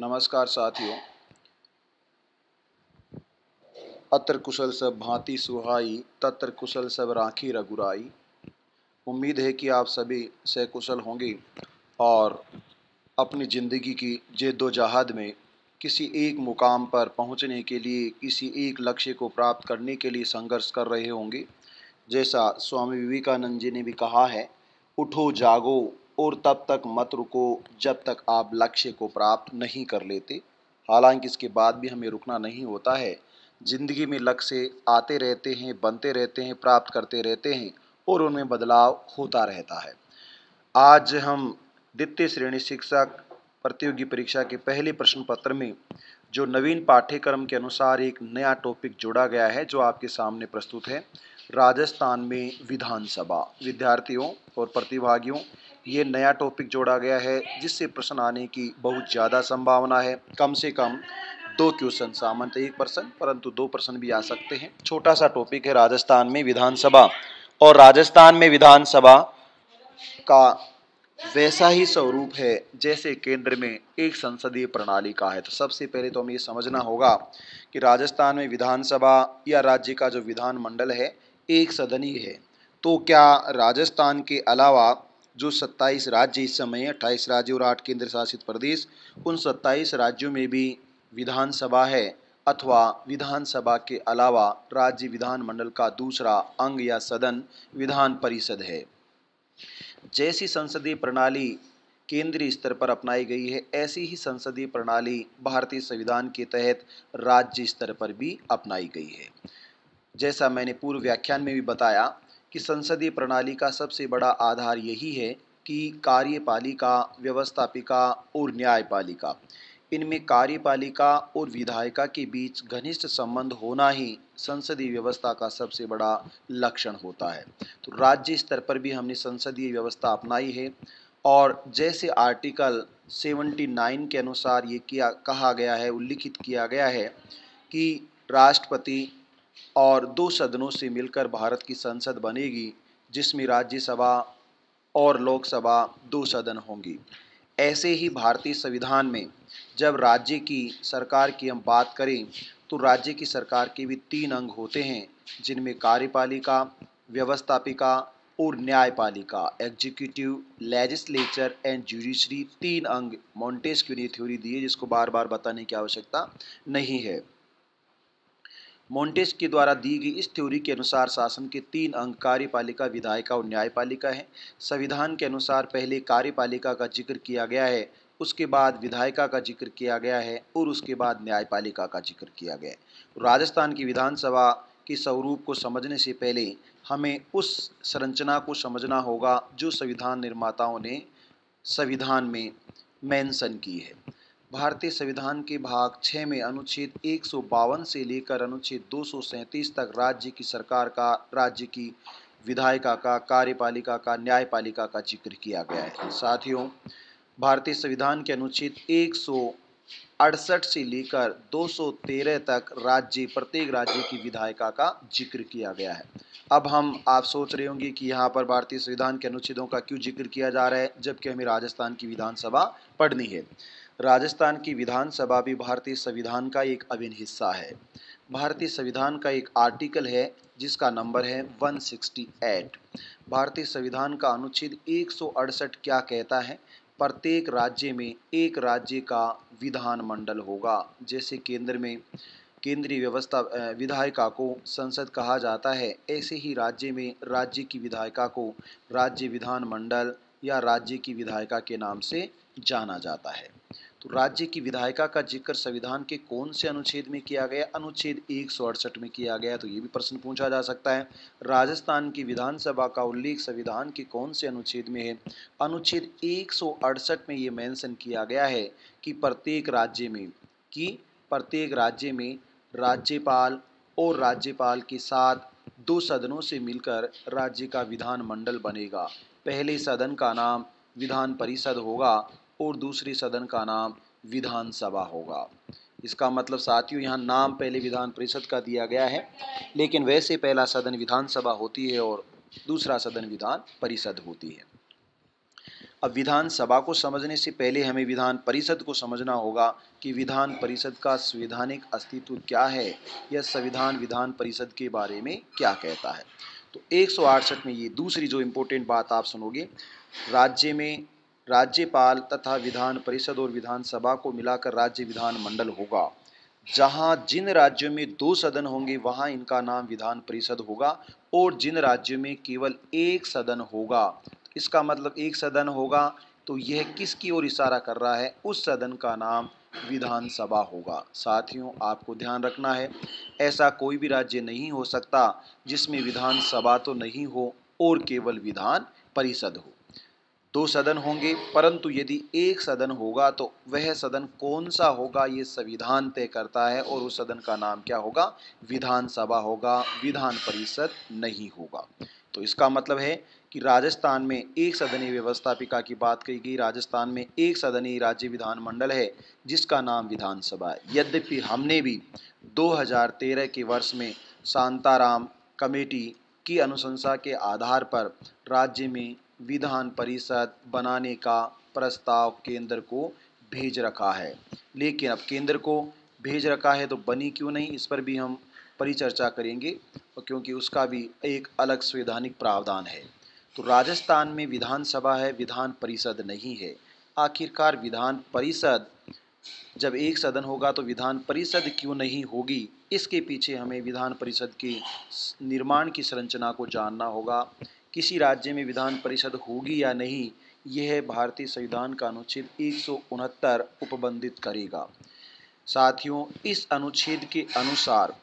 नमस्कार साथियों अत्र कुशल सब भांति सुहाई तत्र कुशल सब राखी रघुराई उम्मीद है कि आप सभी से कुशल होंगे और अपनी ज़िंदगी की जद्दोजहद में किसी एक मुकाम पर पहुंचने के लिए किसी एक लक्ष्य को प्राप्त करने के लिए संघर्ष कर रहे होंगे जैसा स्वामी विवेकानंद जी ने भी कहा है उठो जागो और तब तक मत रुको जब तक आप लक्ष्य को प्राप्त नहीं कर लेते हालांकि इसके बाद भी हमें रुकना नहीं होता है ज़िंदगी में लक्ष्य आते रहते हैं बनते रहते हैं प्राप्त करते रहते हैं और उनमें बदलाव होता रहता है आज हम द्वितीय श्रेणी शिक्षा प्रतियोगी परीक्षा के पहले प्रश्न पत्र में जो नवीन पाठ्यक्रम के अनुसार एक नया टॉपिक जोड़ा गया है जो आपके सामने प्रस्तुत है राजस्थान में विधानसभा विद्यार्थियों और प्रतिभागियों ये नया टॉपिक जोड़ा गया है जिससे प्रश्न आने की बहुत ज़्यादा संभावना है कम से कम दो क्वेश्चन सामान्य एक पर्सन परंतु दो पर्सन भी आ सकते हैं छोटा सा टॉपिक है राजस्थान में विधानसभा और राजस्थान में विधानसभा का वैसा ही स्वरूप है जैसे केंद्र में एक संसदीय प्रणाली का है तो सबसे पहले तो हमें ये समझना होगा कि राजस्थान में विधानसभा या राज्य का जो विधानमंडल है एक सदनीय है तो क्या राजस्थान के अलावा जो 27 राज्य इस समय 28 राज्य और 8 केंद्र शासित प्रदेश उन 27 राज्यों में भी विधानसभा है अथवा विधानसभा के अलावा राज्य विधानमंडल का दूसरा अंग या सदन विधान परिषद है जैसी संसदीय प्रणाली केंद्रीय स्तर पर अपनाई गई है ऐसी ही संसदीय प्रणाली भारतीय संविधान के तहत राज्य स्तर पर भी अपनाई गई है जैसा मैंने पूर्व व्याख्यान में भी बताया कि संसदीय प्रणाली का सबसे बड़ा आधार यही है कि कार्यपालिका व्यवस्थापिका और न्यायपालिका इनमें कार्यपालिका और विधायिका के बीच घनिष्ठ संबंध होना ही संसदीय व्यवस्था का सबसे बड़ा लक्षण होता है तो राज्य स्तर पर भी हमने संसदीय व्यवस्था अपनाई है और जैसे आर्टिकल 79 के अनुसार ये किया कहा गया है उल्लिखित किया गया है कि राष्ट्रपति और दो सदनों से मिलकर भारत की संसद बनेगी जिसमें राज्यसभा और लोकसभा दो सदन होंगी ऐसे ही भारतीय संविधान में जब राज्य की सरकार की हम बात करें तो राज्य की सरकार के भी तीन अंग होते हैं जिनमें कार्यपालिका व्यवस्थापिका और न्यायपालिका एग्जीक्यूटिव लेजिस्लेचर एंड जुडिशरी तीन अंग मॉन्टेस्क्यू ने थ्योरी दी है जिसको बार बार बताने की आवश्यकता नहीं है मोन्टेस के द्वारा दी गई इस थ्योरी के अनुसार शासन के तीन अंग कार्यपालिका विधायिका और न्यायपालिका हैं संविधान के अनुसार पहले कार्यपालिका का जिक्र किया गया है उसके बाद विधायिका का जिक्र किया गया है और उसके बाद न्यायपालिका का जिक्र किया गया है राजस्थान की विधानसभा के स्वरूप को समझने से पहले हमें उस संरचना को समझना होगा जो संविधान निर्माताओं ने संविधान में मेंशन की है भारतीय संविधान के भाग छः में अनुच्छेद एक से लेकर अनुच्छेद दो तक राज्य की सरकार का राज्य की विधायिका का कार्यपालिका का न्यायपालिका का जिक्र किया गया है साथियों भारतीय संविधान के अनुच्छेद एक से लेकर 213 तक राज्य प्रत्येक राज्य की विधायिका का जिक्र किया गया है अब हम आप सोच रहे होंगे कि यहाँ पर भारतीय संविधान के अनुच्छेदों का क्यों जिक्र किया जा रहा है जबकि हमें राजस्थान की विधानसभा पढ़नी है राजस्थान की विधानसभा भी भारतीय संविधान का एक अभिन्न हिस्सा है भारतीय संविधान का एक आर्टिकल है जिसका नंबर है 168। भारतीय संविधान का अनुच्छेद 168 क्या कहता है प्रत्येक राज्य में एक राज्य का विधानमंडल होगा जैसे केंद्र में केंद्रीय व्यवस्था विधायिका को संसद कहा जाता है ऐसे ही राज्य में राज्य की विधायिका को राज्य विधानमंडल या राज्य की विधायिका के नाम से जाना जाता है तो राज्य की विधायिका का जिक्र संविधान के कौन से अनुच्छेद में किया गया अनुच्छेद एक में किया गया तो ये भी प्रश्न पूछा जा सकता है राजस्थान की विधानसभा का उल्लेख संविधान के कौन से अनुच्छेद में है अनुच्छेद एक में ये मेंशन किया गया है कि प्रत्येक राज्य में कि प्रत्येक राज्य में राज्यपाल और राज्यपाल के साथ दो सदनों से मिलकर राज्य का विधान मंडल बनेगा पहले सदन का नाम विधान परिषद होगा और दूसरी सदन का नाम विधानसभा होगा इसका मतलब साथियों यहाँ नाम पहले विधान परिषद का दिया गया है लेकिन वैसे पहला सदन विधानसभा होती है और दूसरा सदन विधान परिषद होती है अब विधानसभा को समझने से पहले हमें विधान परिषद को समझना होगा कि विधान परिषद का संवैधानिक अस्तित्व क्या है यह संविधान विधान परिषद के बारे में क्या कहता है तो एक में ये दूसरी जो इम्पोर्टेंट बात आप सुनोगे राज्य में राज्यपाल तथा विधान परिषद और विधानसभा को मिलाकर राज्य विधानमंडल होगा जहां जिन राज्यों में दो सदन होंगे वहां इनका नाम विधान परिषद होगा और जिन राज्यों में केवल एक सदन होगा इसका मतलब एक सदन होगा तो यह किसकी ओर इशारा कर रहा है उस सदन का नाम विधानसभा होगा साथियों आपको ध्यान रखना है ऐसा कोई भी राज्य नहीं हो सकता जिसमें विधानसभा तो नहीं हो और केवल विधान परिषद हो दो सदन होंगे परंतु यदि एक सदन होगा तो वह सदन कौन सा होगा ये संविधान तय करता है और उस सदन का नाम क्या होगा विधानसभा होगा विधान परिषद नहीं होगा तो इसका मतलब है कि राजस्थान में एक सदनीय व्यवस्थापिका की बात कही गई राजस्थान में एक सदनीय राज्य विधानमंडल है जिसका नाम विधानसभा है यद्यपि हमने भी 2013 के वर्ष में शांताराम कमेटी की अनुशंसा के आधार पर राज्य में विधान परिषद बनाने का प्रस्ताव केंद्र को भेज रखा है लेकिन अब केंद्र को भेज रखा है तो बनी क्यों नहीं इस पर भी हम परिचर्चा करेंगे क्योंकि उसका भी एक अलग संवैधानिक प्रावधान है तो राजस्थान में विधानसभा है विधान परिषद नहीं है आखिरकार विधान परिषद जब एक सदन होगा तो विधान परिषद क्यों नहीं होगी इसके पीछे हमें विधान परिषद के निर्माण की संरचना को जानना होगा किसी राज्य में विधान परिषद होगी या नहीं यह भारतीय संविधान का अनुच्छेद एक उपबंधित करेगा साथियों इस अनुच्छेद के अनुसार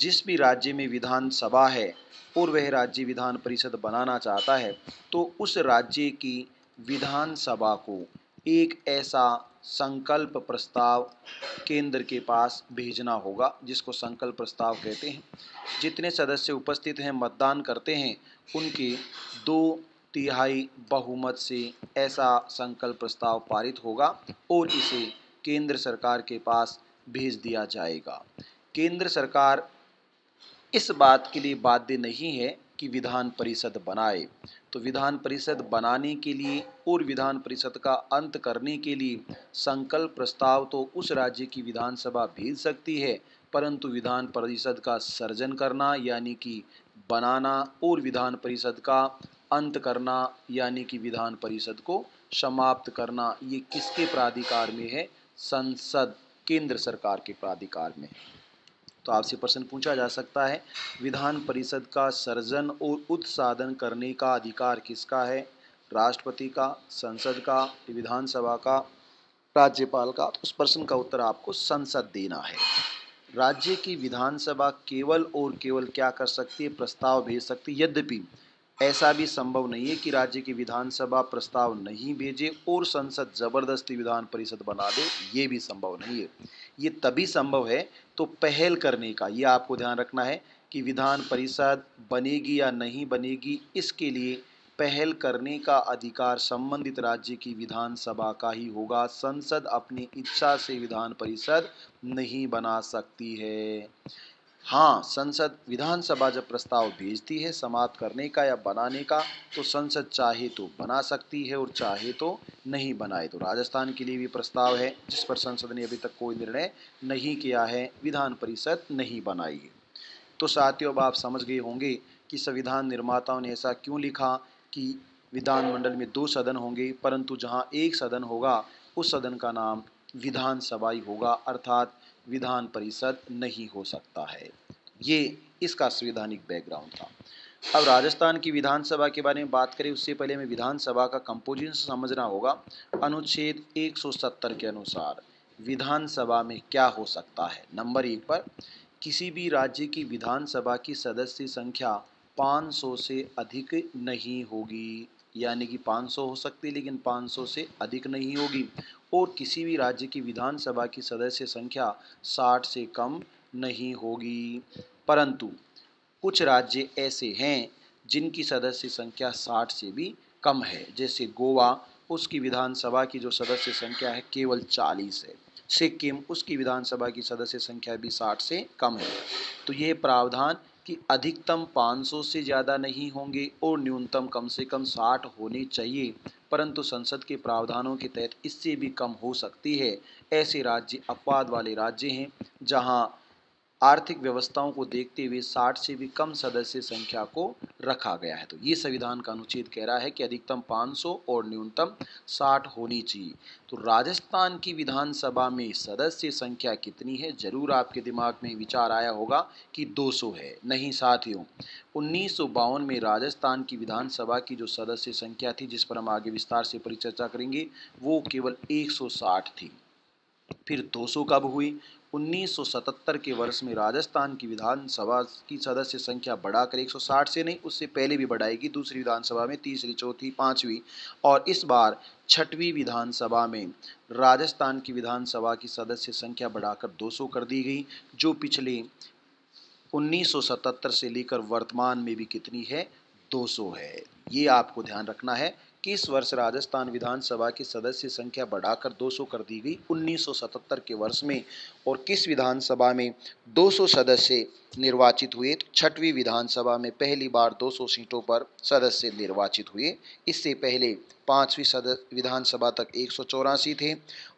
जिस भी राज्य में विधानसभा है और वह राज्य विधान परिषद बनाना चाहता है तो उस राज्य की विधानसभा को एक ऐसा संकल्प प्रस्ताव केंद्र के पास भेजना होगा जिसको संकल्प प्रस्ताव कहते हैं जितने सदस्य उपस्थित हैं मतदान करते हैं उनके दो तिहाई बहुमत से ऐसा संकल्प प्रस्ताव पारित होगा और इसे केंद्र सरकार के पास भेज दिया जाएगा केंद्र सरकार इस बात के लिए बाध्य नहीं है कि विधान परिषद बनाए तो विधान परिषद बनाने के लिए और विधान परिषद का अंत करने के लिए संकल्प प्रस्ताव तो उस राज्य की विधानसभा भेज सकती है परंतु विधान परिषद का सर्जन करना यानी कि बनाना और विधान परिषद का अंत करना यानी कि विधान परिषद को समाप्त करना ये किसके प्राधिकार में है संसद केंद्र सरकार के प्राधिकार में तो आपसे प्रश्न पूछा जा सकता है विधान परिषद का सर्जन और उत्साधन करने का अधिकार किसका है राष्ट्रपति का संसद का विधानसभा का राज्यपाल का तो उस प्रश्न का उत्तर आपको संसद देना है राज्य की विधानसभा केवल और केवल क्या कर सकती है प्रस्ताव भेज सकती यद्यपि ऐसा भी संभव नहीं है कि राज्य की विधानसभा प्रस्ताव नहीं भेजे और संसद जबरदस्ती विधान परिषद बना दे ये भी संभव नहीं है ये तभी संभव है तो पहल करने का ये आपको ध्यान रखना है कि विधान परिषद बनेगी या नहीं बनेगी इसके लिए पहल करने का अधिकार संबंधित राज्य की विधानसभा का ही होगा संसद अपनी इच्छा से विधान परिषद नहीं बना सकती है हाँ संसद विधानसभा जब प्रस्ताव भेजती है समाप्त करने का या बनाने का तो संसद चाहे तो बना सकती है और चाहे तो नहीं बनाए तो राजस्थान के लिए भी प्रस्ताव है जिस पर संसद ने अभी तक कोई निर्णय नहीं किया है विधान परिषद नहीं बनाई है तो साथियों अब आप समझ गए होंगे कि संविधान निर्माताओं ने ऐसा क्यों लिखा कि विधानमंडल में दो सदन होंगे परंतु जहाँ एक सदन होगा उस सदन का नाम विधानसभा ही होगा अर्थात विधान परिषद नहीं हो सकता है ये इसका संवैधानिक बैकग्राउंड था अब राजस्थान की विधानसभा के बारे में बात करें उससे पहले हमें विधानसभा का कंपोजिशन समझना होगा अनुच्छेद 170 के अनुसार विधानसभा में क्या हो सकता है नंबर एक पर किसी भी राज्य की विधानसभा की सदस्य संख्या 500 से अधिक नहीं होगी यानी कि 500 हो सकती लेकिन 500 से अधिक नहीं होगी और किसी भी राज्य की विधानसभा की सदस्य संख्या 60 से कम नहीं होगी परंतु कुछ राज्य ऐसे हैं जिनकी सदस्य संख्या 60 से भी कम है जैसे गोवा उसकी विधानसभा की जो सदस्य संख्या है केवल 40 है सिक्किम उसकी विधानसभा की सदस्य संख्या भी 60 से कम है तो ये प्रावधान कि अधिकतम 500 से ज़्यादा नहीं होंगे और न्यूनतम कम से कम 60 होने चाहिए परंतु संसद के प्रावधानों के तहत इससे भी कम हो सकती है ऐसे राज्य अपवाद वाले राज्य हैं जहां आर्थिक व्यवस्थाओं को देखते हुए 60 से भी कम सदस्य संख्या को रखा गया है तो ये संविधान का अनुच्छेद कह रहा है कि अधिकतम 500 और न्यूनतम 60 होनी चाहिए तो राजस्थान की विधानसभा में सदस्य संख्या कितनी है जरूर आपके दिमाग में विचार आया होगा कि 200 है नहीं साथियों उन्नीस में राजस्थान की विधानसभा की जो सदस्य संख्या थी जिस पर हम आगे विस्तार से परिचर्चा करेंगे वो केवल एक थी फिर 200 कब हुई 1977 के वर्ष में राजस्थान की विधानसभा की सदस्य संख्या बढ़ाकर 160 से नहीं उससे पहले भी बढ़ाएगी दूसरी विधानसभा में तीसरी चौथी पांचवी और इस बार छठवीं विधानसभा में राजस्थान की विधानसभा की सदस्य संख्या बढ़ाकर 200 कर दी गई जो पिछले 1977 से लेकर वर्तमान में भी कितनी है 200 है ये आपको ध्यान रखना है कि इस वर्ष राजस्थान विधानसभा की सदस्य संख्या बढ़ाकर 200 कर दी गई 1977 के वर्ष में और किस विधानसभा में 200 सदस्य निर्वाचित हुए तो छठवीं विधानसभा में पहली बार 200 सीटों पर सदस्य निर्वाचित हुए इससे पहले पाँचवीं सदस्य विधानसभा तक एक थे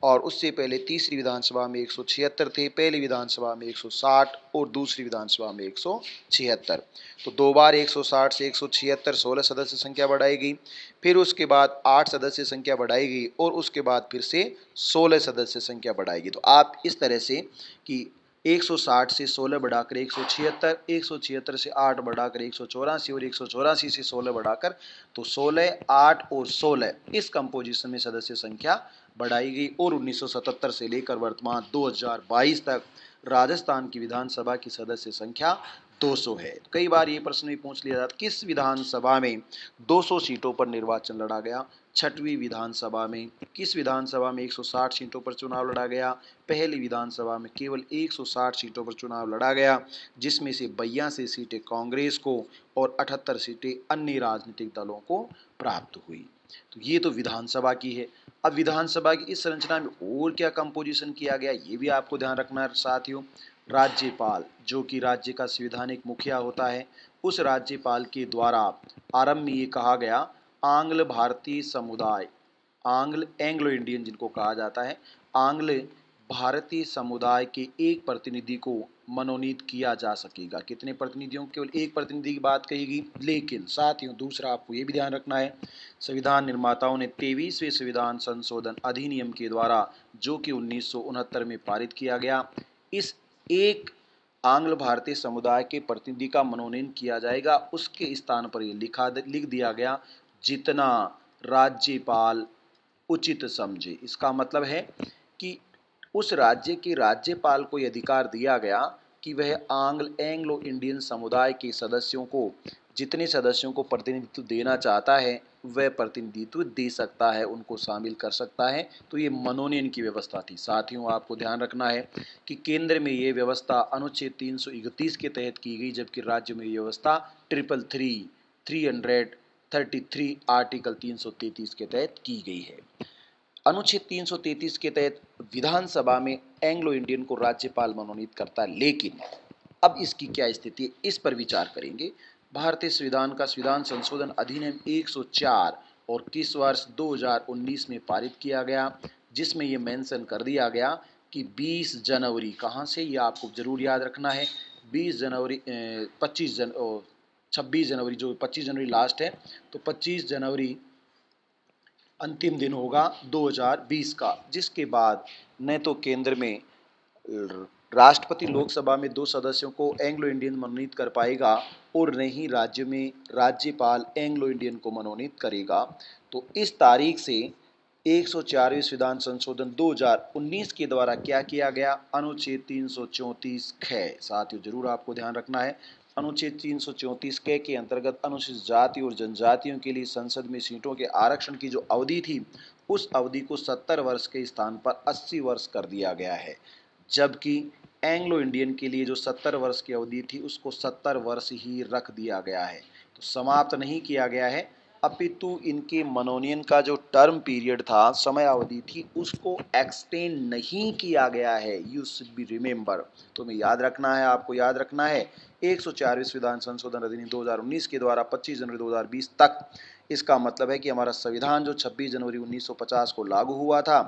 और उससे पहले तीसरी विधानसभा में एक थे पहली विधानसभा में 160 और दूसरी विधानसभा में एक तो दो बार 160 से 176 सोलह सदस्य संख्या बढ़ाई गई फिर उसके बाद आठ सदस्य संख्या बढ़ाई गई और उसके बाद फिर से सोलह सदस्य संख्या बढ़ाएगी तो आप इस तरह से कि 160 से 16 बढ़ाकर 176, 176 से 8 बढ़ाकर एक और एक से 16 बढ़ाकर तो 16, 8 और 16 इस कंपोजिशन में सदस्य संख्या बढ़ाई गई और 1977 से लेकर वर्तमान 2022 तक राजस्थान की विधानसभा की सदस्य संख्या 200 है कई बार ये प्रश्न भी पूछ लिया जाता किस विधानसभा में 200 सीटों पर निर्वाचन लड़ा गया छठवीं विधानसभा में किस विधानसभा में 160 सीटों पर चुनाव लड़ा गया पहली विधानसभा में केवल 160 सीटों पर चुनाव लड़ा गया जिसमें से बयासी सीटें कांग्रेस को और 78 सीटें अन्य राजनीतिक दलों को प्राप्त हुई तो ये तो विधानसभा की है अब विधानसभा की इस संरचना में और क्या कंपोजिशन किया गया ये भी आपको ध्यान रखना है साथियों राज्यपाल जो कि राज्य का संविधानिक मुखिया होता है उस राज्यपाल के द्वारा आरंभ में ये कहा गया आंग्ल भारतीय समुदाय आंग्ल एंग्लो इंडियन जिनको कहा जाता है आंग्ल भारतीय समुदाय के एक प्रतिनिधि को मनोनीत किया जा सकेगा कितने प्रतिनिधियों केवल एक प्रतिनिधि की बात कहेगी लेकिन साथ ही दूसरा आपको ये भी ध्यान रखना है संविधान निर्माताओं ने तेईसवें संविधान संशोधन अधिनियम के द्वारा जो कि उन्नीस में पारित किया गया इस एक आंग्ल भारतीय समुदाय के प्रतिनिधि का मनोनयन किया जाएगा उसके स्थान पर ये लिखा लिख दिया गया जितना राज्यपाल उचित समझे इसका मतलब है कि उस राज्य के राज्यपाल को यह अधिकार दिया गया कि वह आंग्ल एंग्लो इंडियन समुदाय के सदस्यों को जितने सदस्यों को प्रतिनिधित्व देना चाहता है वह प्रतिनिधित्व दे सकता है उनको शामिल कर सकता है तो ये मनोनयन की व्यवस्था थी साथियों आपको ध्यान रखना है कि केंद्र में ये व्यवस्था अनुच्छेद तीन के तहत की गई जबकि राज्य में ये व्यवस्था triple three three hundred 33 article 333 के तहत की गई है अनुच्छेद 333 के तहत विधानसभा में एंग्लो इंडियन को राज्यपाल मनोनीत करता है लेकिन अब इसकी क्या स्थिति है इस पर विचार करेंगे भारतीय संविधान का संविधान संशोधन अधिनियम 104 और किस वर्ष 2019 में पारित किया गया जिसमें ये मेंशन कर दिया गया कि 20 जनवरी कहाँ से यह आपको ज़रूर याद रखना है 20 जनवरी 25 जन 26 जनवरी जो 25 जनवरी लास्ट है तो 25 जनवरी अंतिम दिन होगा 2020 का जिसके बाद न तो केंद्र में राष्ट्रपति लोकसभा में दो सदस्यों को एंग्लो इंडियन मनोनीत कर पाएगा और न ही राज्य में राज्यपाल एंग्लो इंडियन को मनोनीत करेगा तो इस तारीख से एक सौ विधान संशोधन 2019 के द्वारा क्या किया गया अनुच्छेद तीन सौ चौंतीस खे साथियों जरूर आपको ध्यान रखना है अनुच्छेद तीन के के अंतर्गत अनुसूचित जाति और जनजातियों के लिए संसद में सीटों के आरक्षण की जो अवधि थी उस अवधि को 70 वर्ष के स्थान पर 80 वर्ष कर दिया गया है जबकि एंग्लो इंडियन के लिए जो 70 वर्ष की अवधि थी उसको 70 वर्ष ही रख दिया गया है तो समाप्त नहीं किया गया है अपितु इनके मनोनयन का जो टर्म पीरियड था समय अवधि थी उसको एक्सटेंड नहीं किया गया है यू शुड बी रिमेंबर तुम्हें याद रखना है आपको याद रखना है एक सौ विधान संशोधन अधिनियम 2019 के द्वारा 25 जनवरी 2020 तक इसका मतलब है कि हमारा संविधान जो 26 जनवरी 1950 को लागू हुआ था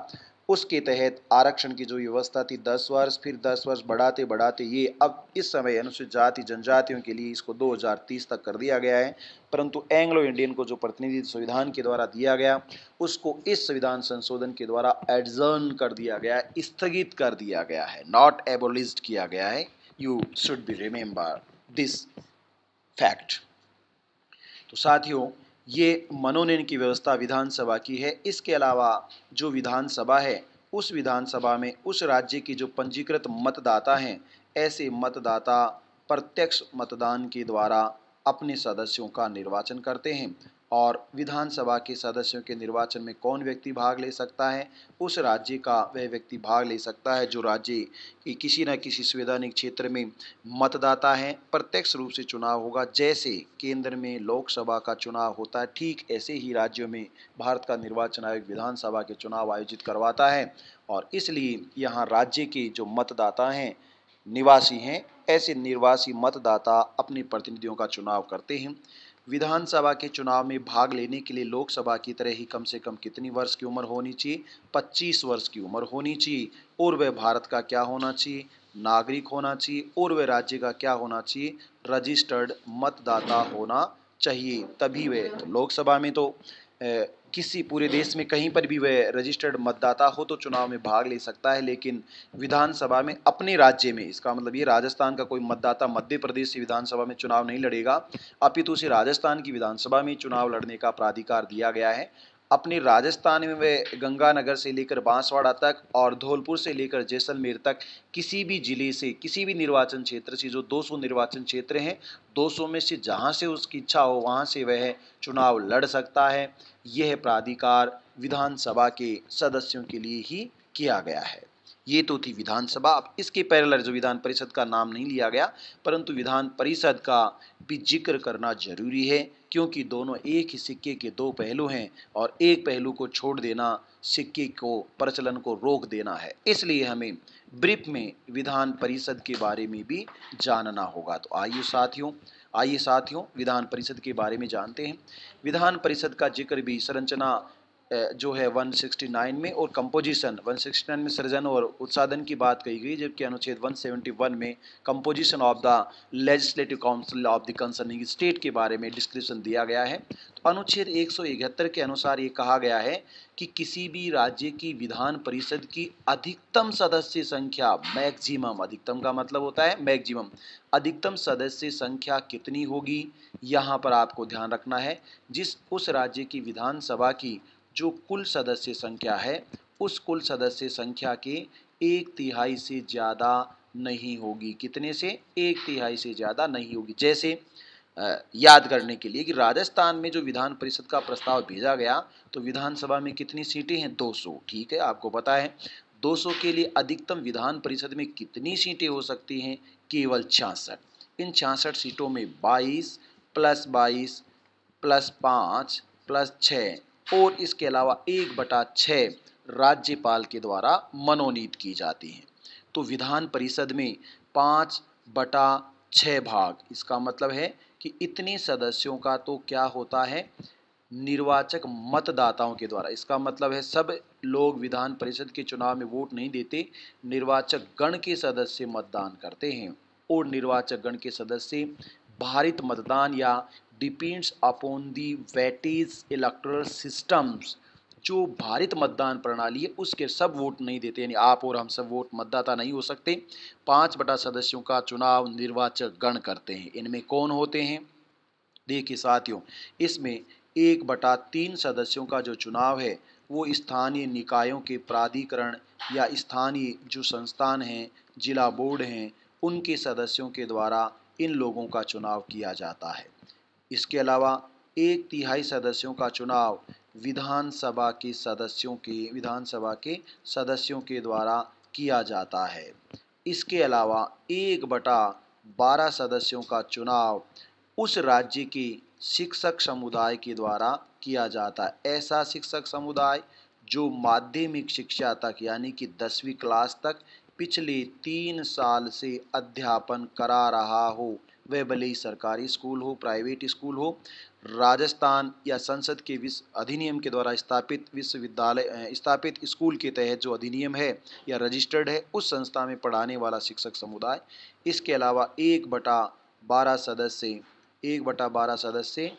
उसके तहत आरक्षण की जो व्यवस्था थी दस वर्ष फिर दस वर्ष बढ़ाते बढ़ाते ये अब इस समय अनुसूचित जाति जनजातियों के लिए इसको 2030 तक कर दिया गया है परंतु एंग्लो इंडियन को जो प्रतिनिधित्व संविधान के द्वारा दिया गया उसको इस संविधान संशोधन के द्वारा एडजर्न कर दिया गया स्थगित कर दिया गया है नॉट एबोलिस्ड किया गया है you should be remember this fact तो साथियों ये मनोनयन की व्यवस्था विधानसभा की है इसके अलावा जो विधानसभा है उस विधानसभा में उस राज्य की जो पंजीकृत मतदाता हैं ऐसे मतदाता प्रत्यक्ष मतदान के द्वारा अपने सदस्यों का निर्वाचन करते हैं और विधानसभा के सदस्यों के निर्वाचन में कौन व्यक्ति भाग ले सकता है उस राज्य का वह व्यक्ति भाग ले सकता है जो राज्य की किसी न किसी संवैधानिक क्षेत्र में मतदाता है प्रत्यक्ष रूप से चुनाव होगा जैसे केंद्र में लोकसभा का चुनाव होता है ठीक ऐसे ही राज्यों में भारत का निर्वाचन आयोग विधानसभा के चुनाव आयोजित करवाता है और इसलिए यहाँ राज्य के जो मतदाता हैं निवासी हैं ऐसे निर्वासी मतदाता अपने प्रतिनिधियों का चुनाव करते हैं विधानसभा के चुनाव में भाग लेने के लिए लोकसभा की तरह ही कम से कम कितनी वर्ष की उम्र होनी चाहिए 25 वर्ष की उम्र होनी चाहिए और वह भारत का क्या होना चाहिए नागरिक होना चाहिए और वह राज्य का क्या होना चाहिए रजिस्टर्ड मतदाता होना चाहिए तभी वे तो लोकसभा में तो ए, किसी पूरे देश में कहीं पर भी वह रजिस्टर्ड मतदाता हो तो चुनाव में भाग ले सकता है लेकिन विधानसभा में अपने राज्य में इसका मतलब ये राजस्थान का कोई मतदाता मध्य प्रदेश से विधानसभा में चुनाव नहीं लड़ेगा अपितु उसे राजस्थान की विधानसभा में चुनाव लड़ने का प्राधिकार दिया गया है अपनी राजस्थान में वे गंगानगर से लेकर बांसवाड़ा तक और धौलपुर से लेकर जैसलमेर तक किसी भी ज़िले से किसी भी निर्वाचन क्षेत्र से जो 200 निर्वाचन क्षेत्र हैं 200 में से जहाँ से उसकी इच्छा हो वहाँ से वह चुनाव लड़ सकता है यह प्राधिकार विधानसभा के सदस्यों के लिए ही किया गया है ये तो थी विधानसभा अब इसके पैरलर जो विधान परिषद का नाम नहीं लिया गया परंतु विधान परिषद का भी जिक्र करना जरूरी है क्योंकि दोनों एक ही सिक्के के दो पहलू हैं और एक पहलू को छोड़ देना सिक्के को प्रचलन को रोक देना है इसलिए हमें ब्रिप में विधान परिषद के बारे में भी जानना होगा तो आइए साथियों आइए साथियों विधान परिषद के बारे में जानते हैं विधान परिषद का जिक्र भी संरचना जो है 169 में और कंपोजिशन 169 में सृजन और उत्साधन की बात कही गई जबकि अनुच्छेद 171 में composition of the legislative council of the concerning state के बारे में डिस्क्रिप्शन दिया गया है तो अनुच्छेद एक के अनुसार ये कहा गया है कि किसी भी राज्य की विधान परिषद की अधिकतम सदस्य संख्या मैक्सिमम अधिकतम का मतलब होता है मैक्सिमम अधिकतम सदस्य संख्या कितनी होगी यहाँ पर आपको ध्यान रखना है जिस उस राज्य की विधानसभा की जो कुल सदस्य संख्या है उस कुल सदस्य संख्या के एक तिहाई से ज़्यादा नहीं होगी कितने से एक तिहाई से ज़्यादा नहीं होगी जैसे याद करने के लिए कि राजस्थान में जो विधान परिषद का प्रस्ताव भेजा गया तो विधानसभा में कितनी सीटें हैं 200 ठीक है आपको पता है 200 के लिए अधिकतम विधान परिषद में कितनी सीटें हो सकती हैं केवल छियासठ इन छियासठ सीटों में 22 प्लस 22 प्लस पाँच प्लस छः और इसके अलावा एक बटा छः राज्यपाल के द्वारा मनोनीत की जाती हैं तो विधान परिषद में पाँच बटा छः भाग इसका मतलब है कि इतने सदस्यों का तो क्या होता है निर्वाचक मतदाताओं के द्वारा इसका मतलब है सब लोग विधान परिषद के चुनाव में वोट नहीं देते निर्वाचक गण के सदस्य मतदान करते हैं और निर्वाचक गण के सदस्य भारित मतदान या depends upon the weightage electoral systems जो भारित मतदान प्रणाली है उसके सब वोट नहीं देते यानी आप और हम सब वोट मतदाता नहीं हो सकते पाँच बटा सदस्यों का चुनाव निर्वाचक गण करते हैं इनमें कौन होते हैं देखिए साथियों इसमें एक बटा तीन सदस्यों का जो चुनाव है वो स्थानीय निकायों के प्राधिकरण या स्थानीय जो संस्थान हैं जिला बोर्ड हैं उनके सदस्यों के द्वारा इन लोगों का चुनाव किया जाता है इसके अलावा एक तिहाई सदस्यों का चुनाव विधानसभा के सदस्यों के विधानसभा के सदस्यों के द्वारा किया जाता है इसके अलावा एक बटा बारह सदस्यों का चुनाव उस राज्य के शिक्षक समुदाय के द्वारा किया जाता है ऐसा शिक्षक समुदाय जो माध्यमिक शिक्षा तक यानी कि दसवीं क्लास तक पिछले तीन साल से अध्यापन करा रहा हो वह भले ही सरकारी स्कूल हो प्राइवेट स्कूल हो राजस्थान या संसद के विश्व अधिनियम के द्वारा स्थापित विश्वविद्यालय स्थापित स्कूल के तहत जो अधिनियम है या रजिस्टर्ड है उस संस्था में पढ़ाने वाला शिक्षक समुदाय इसके अलावा एक बटा बारह सदस्य एक बटा बारह सदस्य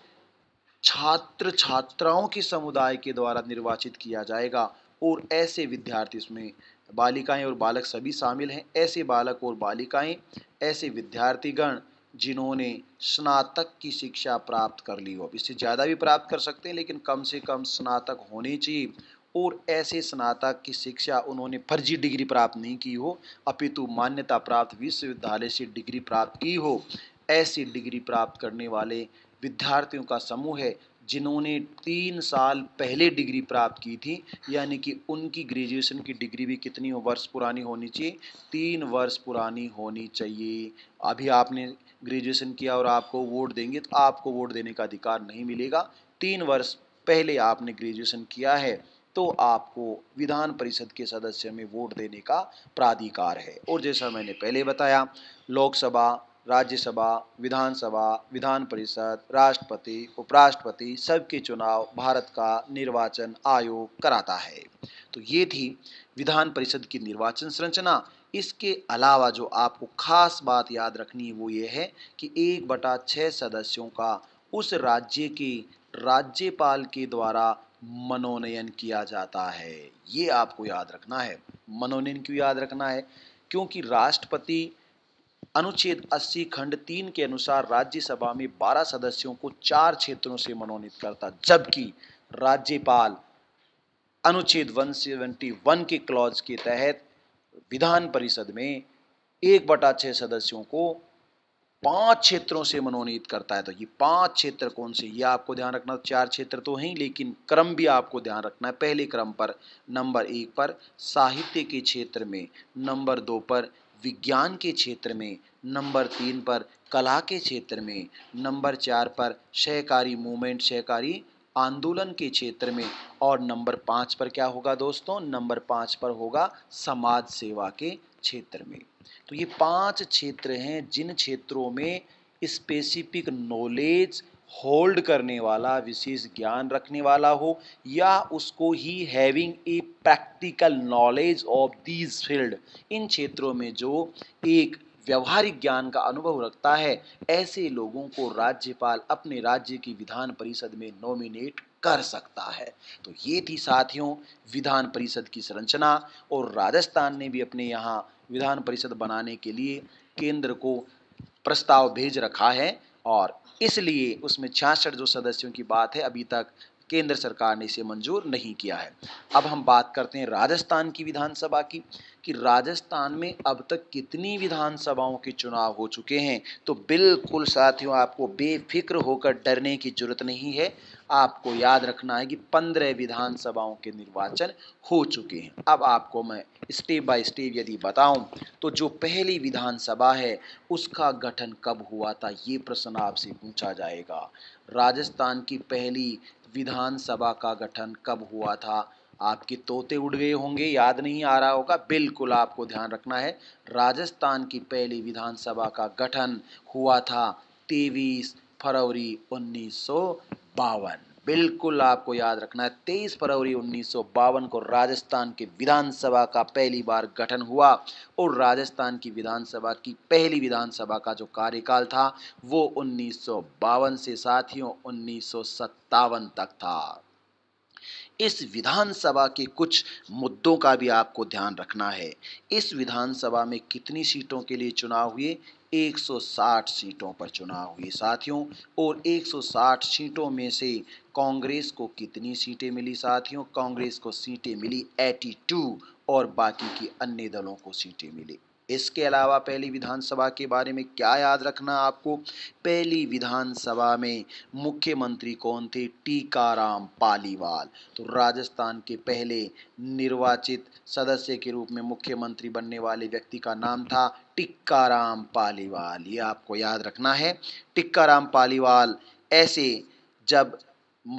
छात्र छात्राओं के समुदाय के द्वारा निर्वाचित किया जाएगा और ऐसे विद्यार्थी इसमें बालिकाएं और बालक सभी शामिल हैं ऐसे बालक और बालिकाएं ऐसे विद्यार्थीगण जिन्होंने स्नातक की शिक्षा प्राप्त कर ली हो इससे ज़्यादा भी प्राप्त कर सकते हैं लेकिन कम से कम स्नातक होने चाहिए और ऐसे स्नातक की शिक्षा उन्होंने फर्जी डिग्री प्राप्त नहीं की हो अपितु मान्यता प्राप्त विश्वविद्यालय से डिग्री प्राप्त की हो ऐसी डिग्री प्राप्त करने वाले विद्यार्थियों का समूह है जिन्होंने तीन साल पहले डिग्री प्राप्त की थी यानी कि उनकी ग्रेजुएशन की डिग्री भी कितनी हो वर्ष पुरानी होनी चाहिए तीन वर्ष पुरानी होनी चाहिए अभी आपने ग्रेजुएशन किया और आपको वोट देंगे तो आपको वोट देने का अधिकार नहीं मिलेगा तीन वर्ष पहले आपने ग्रेजुएशन किया है तो आपको विधान परिषद के सदस्य में वोट देने का प्राधिकार है और जैसा मैंने पहले बताया लोकसभा राज्यसभा विधानसभा विधान परिषद राष्ट्रपति उपराष्ट्रपति सबके चुनाव भारत का निर्वाचन आयोग कराता है तो ये थी विधान परिषद की निर्वाचन संरचना इसके अलावा जो आपको खास बात याद रखनी है वो ये है कि एक बटा छः सदस्यों का उस राज्य के राज्यपाल के द्वारा मनोनयन किया जाता है ये आपको याद रखना है मनोनयन क्यों याद रखना है क्योंकि राष्ट्रपति अनुच्छेद 80 खंड 3 के अनुसार राज्यसभा में 12 सदस्यों को चार क्षेत्रों से मनोनीत करता जबकि राज्यपाल अनुच्छेद 171 के क्लॉज के तहत विधान परिषद में एक बटा छः सदस्यों को पांच क्षेत्रों से मनोनीत करता है तो ये पांच क्षेत्र कौन से ये आपको ध्यान रखना चार क्षेत्र तो हैं लेकिन क्रम भी आपको ध्यान रखना है पहले क्रम पर नंबर एक पर साहित्य के क्षेत्र में नंबर दो पर विज्ञान के क्षेत्र में नंबर तीन पर कला के क्षेत्र में नंबर चार पर सहकारी मूवमेंट सहकारी आंदोलन के क्षेत्र में और नंबर पाँच पर क्या होगा दोस्तों नंबर पाँच पर होगा समाज सेवा के क्षेत्र में तो ये पांच क्षेत्र हैं जिन क्षेत्रों में स्पेसिफिक नॉलेज होल्ड करने वाला विशेष ज्ञान रखने वाला हो या उसको ही having a practical knowledge of these field इन क्षेत्रों में जो एक व्यवहारिक ज्ञान का अनुभव रखता है ऐसे लोगों को राज्यपाल अपने राज्य की विधान परिषद में नॉमिनेट कर सकता है तो ये थी साथियों विधान परिषद की संरचना और राजस्थान ने भी अपने यहाँ विधान परिषद बनाने के लिए केंद्र को प्रस्ताव भेज रखा है और इसलिए उसमें छियासठ जो सदस्यों की बात है अभी तक केंद्र सरकार ने इसे मंजूर नहीं किया है अब हम बात करते हैं राजस्थान की विधानसभा की कि राजस्थान में अब तक कितनी विधानसभाओं के चुनाव हो चुके हैं तो बिल्कुल साथियों आपको बेफिक्र होकर डरने की जरूरत नहीं है आपको याद रखना है कि पंद्रह विधानसभाओं के निर्वाचन हो चुके हैं अब आपको मैं स्टेप बाय स्टेप यदि बताऊं तो जो पहली विधानसभा है उसका गठन कब हुआ था ये प्रश्न आपसे पूछा जाएगा राजस्थान की पहली विधानसभा का गठन कब हुआ था आपके तोते उड़ गए होंगे याद नहीं आ रहा होगा बिल्कुल आपको ध्यान रखना है राजस्थान की पहली विधानसभा का गठन हुआ था तेईस फरवरी उन्नीस बावन बिल्कुल आपको याद रखना है तेईस फरवरी उन्नीस को राजस्थान के विधानसभा का पहली बार गठन हुआ और राजस्थान की विधानसभा की पहली विधानसभा का जो कार्यकाल था वो उन्नीस से साथियों उन्नीस तक था इस विधानसभा के कुछ मुद्दों का भी आपको ध्यान रखना है इस विधानसभा में कितनी सीटों के लिए चुनाव हुए 160 सीटों पर चुनाव हुए साथियों और 160 सीटों में से कांग्रेस को कितनी सीटें मिली साथियों कांग्रेस को सीटें मिली 82 और बाकी की अन्य दलों को सीटें मिली इसके अलावा पहली विधानसभा के बारे में क्या याद रखना आपको पहली विधानसभा में मुख्यमंत्री कौन थे टीकाराम पालीवाल तो राजस्थान के पहले निर्वाचित सदस्य के रूप में मुख्यमंत्री बनने वाले व्यक्ति का नाम था टिक्काराम पालीवाल ये आपको याद रखना है टिक्काराम पालीवाल ऐसे जब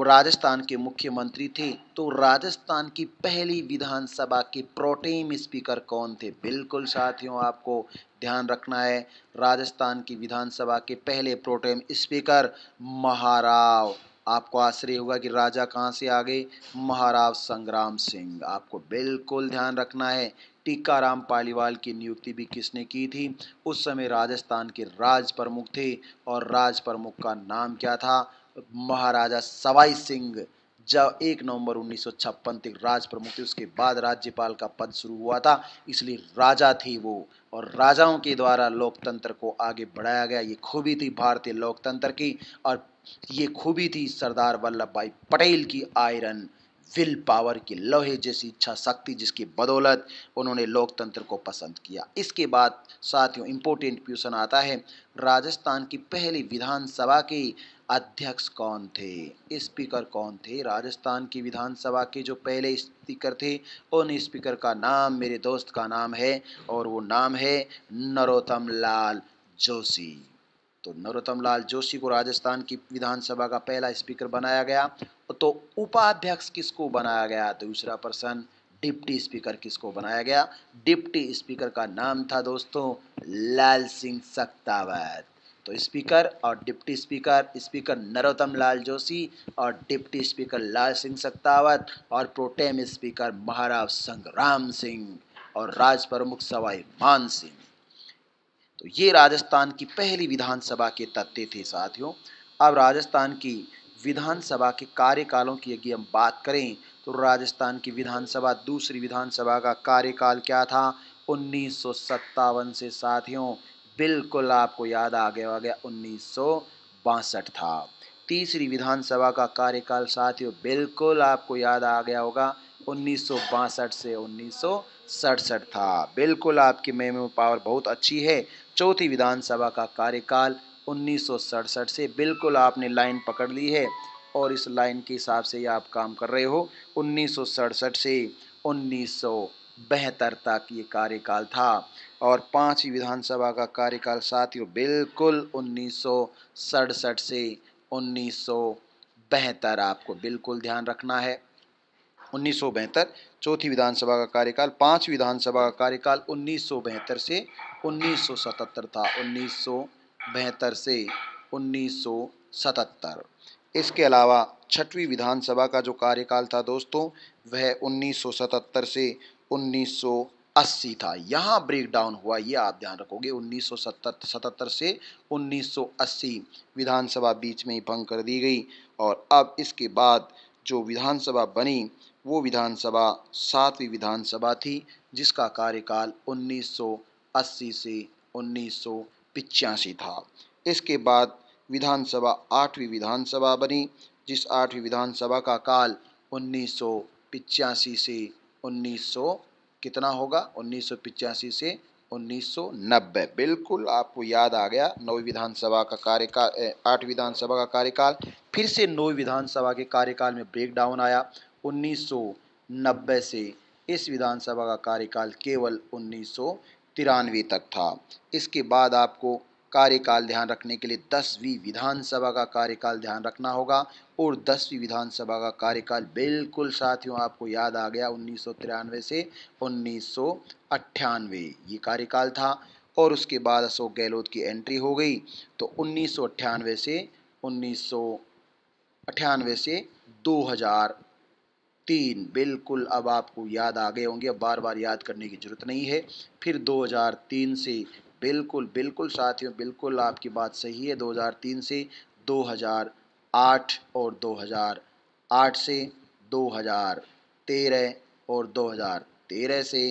राजस्थान के मुख्यमंत्री थे तो राजस्थान की पहली विधानसभा के प्रोटेम स्पीकर कौन थे बिल्कुल साथियों आपको ध्यान रखना है राजस्थान की विधानसभा के पहले प्रोटेम स्पीकर महाराव आपको आश्चर्य होगा कि राजा कहाँ से आ गए महाराव संग्राम सिंह आपको बिल्कुल ध्यान रखना है टीकाराम पालीवाल की नियुक्ति भी किसने की थी उस समय राजस्थान के राज प्रमुख थे और राज प्रमुख का नाम क्या था महाराजा सवाई सिंह जब एक नवंबर 1956 तक राज प्रमुख थे उसके बाद राज्यपाल का पद शुरू हुआ था इसलिए राजा थी वो और राजाओं के द्वारा लोकतंत्र को आगे बढ़ाया गया ये खूबी थी भारतीय लोकतंत्र की और ये खूबी थी सरदार वल्लभ भाई पटेल की आयरन विल पावर की लोहे जैसी इच्छा शक्ति जिसकी बदौलत उन्होंने लोकतंत्र को पसंद किया इसके बाद साथियों इम्पोर्टेंट क्वेश्चन आता है राजस्थान की पहली विधानसभा के अध्यक्ष कौन थे स्पीकर कौन थे राजस्थान की विधानसभा के जो पहले स्पीकर थे उन स्पीकर का नाम मेरे दोस्त का नाम है और वो नाम है नरोत्तम लाल जोशी तो नरोत्तम लाल जोशी को राजस्थान की विधानसभा का पहला स्पीकर बनाया गया तो उपाध्यक्ष किसको बनाया गया दूसरा प्रश्न डिप्टी स्पीकर किसको बनाया गया डिप्टी स्पीकर का नाम था दोस्तों लाल सिंह सक्तावत तो स्पीकर और deputy speaker speaker Narottam Lal Joshi और डिप्टी स्पीकर लाल सिंह सख्तावत और प्रोटेम स्पीकर महाराज संग्राम सिंह और राज प्रमुख सवाई मान सिंह तो ये राजस्थान की पहली विधानसभा के तथ्य थे साथियों अब राजस्थान की विधानसभा के कार्यकालों की यदि हम बात करें तो राजस्थान की विधानसभा दूसरी विधानसभा का कार्यकाल क्या था उन्नीस से साथियों बिल्कुल आपको याद आ गया आ गया उन्नीस था तीसरी विधानसभा का कार्यकाल साथियों बिल्कुल आपको याद आ गया होगा उन्नीस से उन्नीस था बिल्कुल आपकी मेमो पावर बहुत अच्छी है चौथी विधानसभा का कार्यकाल उन्नीस से बिल्कुल आपने लाइन पकड़ ली है और इस लाइन के हिसाब से आप काम कर रहे हो उन्नीस से उन्नीस बेहतर तक ये कार्यकाल था और पांचवी विधानसभा का कार्यकाल साथियों बिल्कुल उन्नीस से उन्नीस बेहतर आपको बिल्कुल ध्यान रखना है उन्नीस चौथी विधानसभा का कार्यकाल पांच विधानसभा का कार्यकाल उन्नीस से उन्नीस था उन्नीस से उन्नीस इसके अलावा छठवीं विधानसभा का जो कार्यकाल था दोस्तों वह 1977 से 1980 था यहाँ ब्रेक डाउन हुआ ये आप ध्यान रखोगे 1977 से 1980 विधानसभा बीच में ही भंग कर दी गई और अब इसके बाद जो विधानसभा बनी वो विधानसभा सातवीं विधानसभा थी जिसका कार्यकाल 1980 से उन्नीस था इसके बाद विधानसभा आठवीं विधानसभा बनी जिस आठवीं विधानसभा का काल उन्नीस से उन्नीस कितना होगा उन्नीस से 1990 बिल्कुल आपको याद आ गया नौ विधानसभा का कार्यकाल आठ विधानसभा का कार्यकाल फिर से नौ विधानसभा के कार्यकाल में ब्रेक डाउन आया 1990 से इस विधानसभा का कार्यकाल केवल उन्नीस तक था इसके बाद आपको कार्यकाल ध्यान रखने के लिए दसवीं विधानसभा का कार्यकाल ध्यान रखना होगा और दसवीं विधानसभा का कार्यकाल बिल्कुल साथियों आपको याद आ गया उन्नीस से उन्नीस ये कार्यकाल था और उसके बाद अशोक गहलोत की एंट्री हो गई तो उन्नीस से उन्नीस से तीन बिल्कुल अब आपको याद आ गए होंगे अब बार बार याद करने की ज़रूरत नहीं है फिर 2003 से बिल्कुल बिल्कुल साथियों बिल्कुल आपकी बात सही है 2003 से 2008 और 2008 से 2013 और 2013 से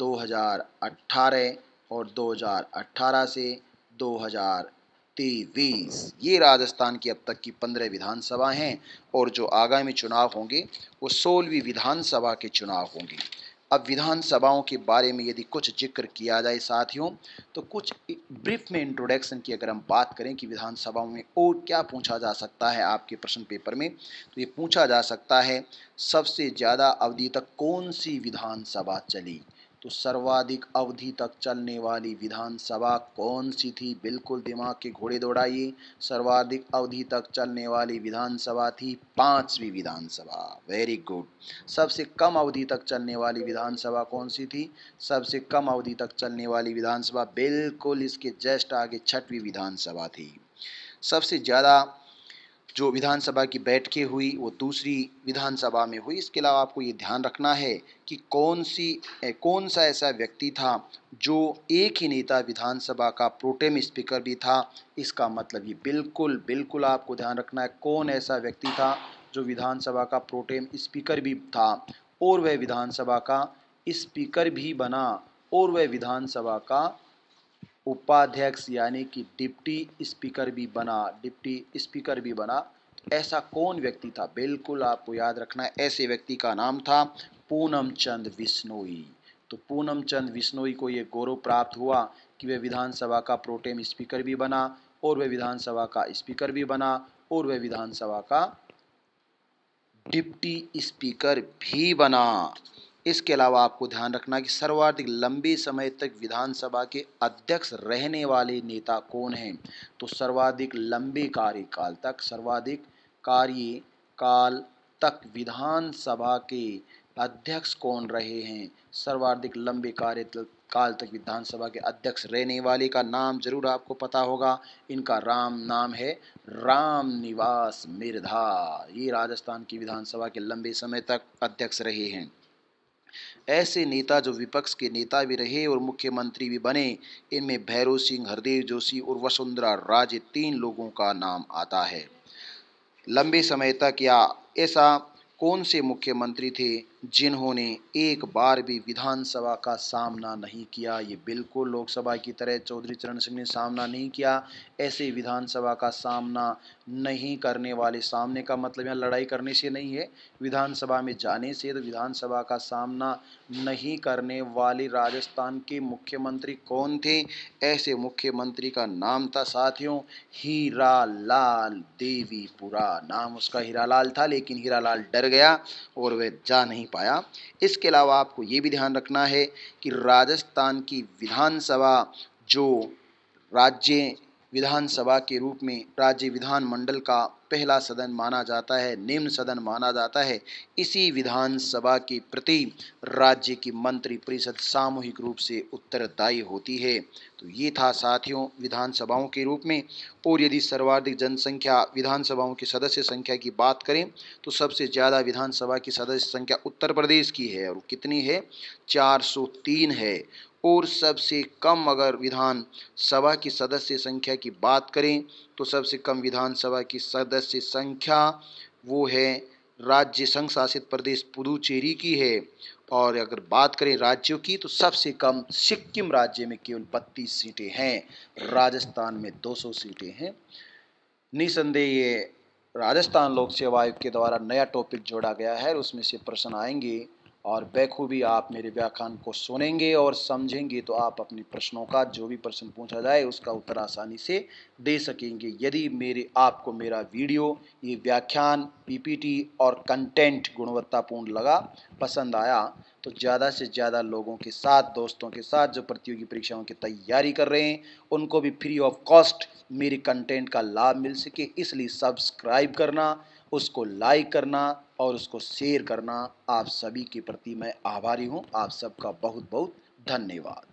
2018 और 2018 से तेवीस ये राजस्थान की अब तक की पंद्रह विधानसभा हैं और जो आगामी चुनाव होंगे वो सोलहवीं विधानसभा के चुनाव होंगे अब विधानसभाओं के बारे में यदि कुछ जिक्र किया जाए साथियों तो कुछ ब्रीफ में इंट्रोडक्शन की अगर हम बात करें कि विधानसभाओं में और क्या पूछा जा सकता है आपके प्रश्न पेपर में तो ये पूछा जा सकता है सबसे ज़्यादा अवधि तक कौन सी विधानसभा चली तो सर्वाधिक अवधि तक चलने वाली विधानसभा कौन सी थी बिल्कुल दिमाग के घोड़े दौड़ाइए सर्वाधिक अवधि तक चलने वाली विधानसभा थी पांचवी विधानसभा वेरी गुड सबसे कम अवधि तक चलने वाली विधानसभा कौन सी थी सबसे कम अवधि तक चलने वाली विधानसभा बिल्कुल इसके जस्ट आगे छठवीं विधानसभा थी सबसे ज़्यादा जो विधानसभा की बैठकें हुई वो दूसरी विधानसभा में हुई इसके अलावा आपको ये ध्यान रखना है कि कौन सी कौन सा ऐसा व्यक्ति था जो एक ही नेता विधानसभा का प्रोटेम स्पीकर भी था इसका मतलब ये बिल्कुल बिल्कुल आपको ध्यान रखना है कौन ऐसा व्यक्ति था जो विधानसभा का प्रोटेम स्पीकर भी था और वह विधानसभा का स्पीकर भी बना और वह विधानसभा का उपाध्यक्ष यानी कि डिप्टी स्पीकर भी बना डिप्टी स्पीकर भी बना ऐसा कौन व्यक्ति था बिल्कुल आपको याद रखना है ऐसे व्यक्ति का नाम था पूनम चंद विश्नोई तो पूनम चंद विश्नोई को ये गौरव प्राप्त हुआ कि वे विधानसभा का प्रोटेम स्पीकर भी बना और वे विधानसभा का स्पीकर भी बना और वे विधानसभा का डिप्टी स्पीकर भी बना इसके अलावा आपको ध्यान रखना कि सर्वाधिक लंबे समय तक विधानसभा के अध्यक्ष रहने वाले नेता कौन हैं तो सर्वाधिक लंबे कार्यकाल तक सर्वाधिक कार्यकाल तक विधानसभा के अध्यक्ष कौन रहे हैं सर्वाधिक लंबे कार्य काल तक विधानसभा के अध्यक्ष रहने वाले का नाम जरूर आपको पता होगा इनका राम नाम है राम निवास मिर्धा ये राजस्थान की विधानसभा के लंबे समय तक अध्यक्ष रहे हैं ऐसे नेता जो विपक्ष के नेता भी रहे और मुख्यमंत्री भी बने इनमें भैरव सिंह हरदेव जोशी और वसुंधरा राजे तीन लोगों का नाम आता है लंबे समय तक या ऐसा कौन से मुख्यमंत्री थे जिन्होंने एक बार भी विधानसभा का सामना नहीं किया ये बिल्कुल लोकसभा की तरह चौधरी चरण सिंह ने सामना नहीं किया ऐसे विधानसभा का सामना नहीं करने वाले सामने का मतलब यहाँ लड़ाई करने से नहीं है विधानसभा में जाने से तो विधानसभा का सामना नहीं करने वाले राजस्थान के मुख्यमंत्री कौन थे ऐसे मुख्यमंत्री का नाम था साथियों हीरा लाल देवीपुरा नाम उसका हीरा लाल था लेकिन हीरा लाल डर गया और वह जा नहीं पाया इसके अलावा आपको ये भी ध्यान रखना है कि राजस्थान की विधानसभा जो राज्य विधानसभा के रूप में राज्य विधानमंडल का पहला सदन माना जाता है निम्न सदन माना जाता है इसी विधानसभा के प्रति राज्य की मंत्रिपरिषद सामूहिक रूप से उत्तरदायी होती है तो ये था साथियों विधानसभाओं के रूप में और यदि सर्वाधिक जनसंख्या विधानसभाओं की सदस्य संख्या की बात करें तो सबसे ज़्यादा विधानसभा की सदस्य संख्या उत्तर प्रदेश की है और कितनी है 403 है और सबसे कम अगर विधान सभा की सदस्य संख्या की बात करें तो सबसे कम विधानसभा की सदस्य संख्या वो है राज्य संघ शासित प्रदेश पुदुचेरी की है और अगर बात करें राज्यों की तो सबसे कम सिक्किम राज्य में केवल बत्तीस सीटें हैं राजस्थान में 200 सीटें हैं निसंदेह ये राजस्थान लोक सेवा आयोग के द्वारा नया टॉपिक जोड़ा गया है उसमें से प्रश्न आएंगे और बेखूबी आप मेरे व्याख्यान को सुनेंगे और समझेंगे तो आप अपने प्रश्नों का जो भी प्रश्न पूछा जाए उसका उत्तर आसानी से दे सकेंगे यदि मेरे आपको मेरा वीडियो ये व्याख्यान पीपीटी और कंटेंट गुणवत्तापूर्ण लगा पसंद आया तो ज़्यादा से ज़्यादा लोगों के साथ दोस्तों के साथ जो प्रतियोगी परीक्षाओं की तैयारी कर रहे हैं उनको भी फ्री ऑफ कॉस्ट मेरे कंटेंट का लाभ मिल सके इसलिए सब्सक्राइब करना उसको लाइक करना और उसको शेयर करना आप सभी के प्रति मैं आभारी हूँ आप सबका बहुत बहुत धन्यवाद